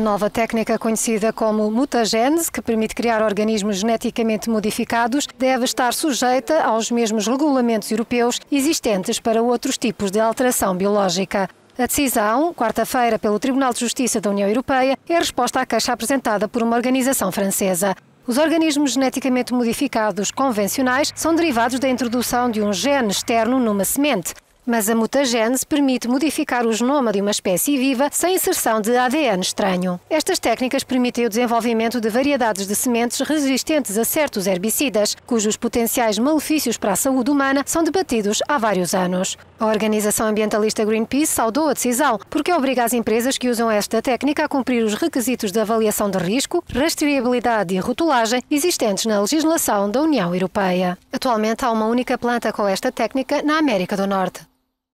A nova técnica, conhecida como mutagênese, que permite criar organismos geneticamente modificados, deve estar sujeita aos mesmos regulamentos europeus existentes para outros tipos de alteração biológica. A decisão, quarta-feira, pelo Tribunal de Justiça da União Europeia, é resposta à queixa apresentada por uma organização francesa. Os organismos geneticamente modificados convencionais são derivados da introdução de um gene externo numa semente mas a mutagênese permite modificar o genoma de uma espécie viva sem inserção de ADN estranho. Estas técnicas permitem o desenvolvimento de variedades de sementes resistentes a certos herbicidas, cujos potenciais malefícios para a saúde humana são debatidos há vários anos. A organização ambientalista Greenpeace saudou a decisão, porque obriga as empresas que usam esta técnica a cumprir os requisitos de avaliação de risco, rastreabilidade e rotulagem existentes na legislação da União Europeia. Atualmente há uma única planta com esta técnica na América do Norte.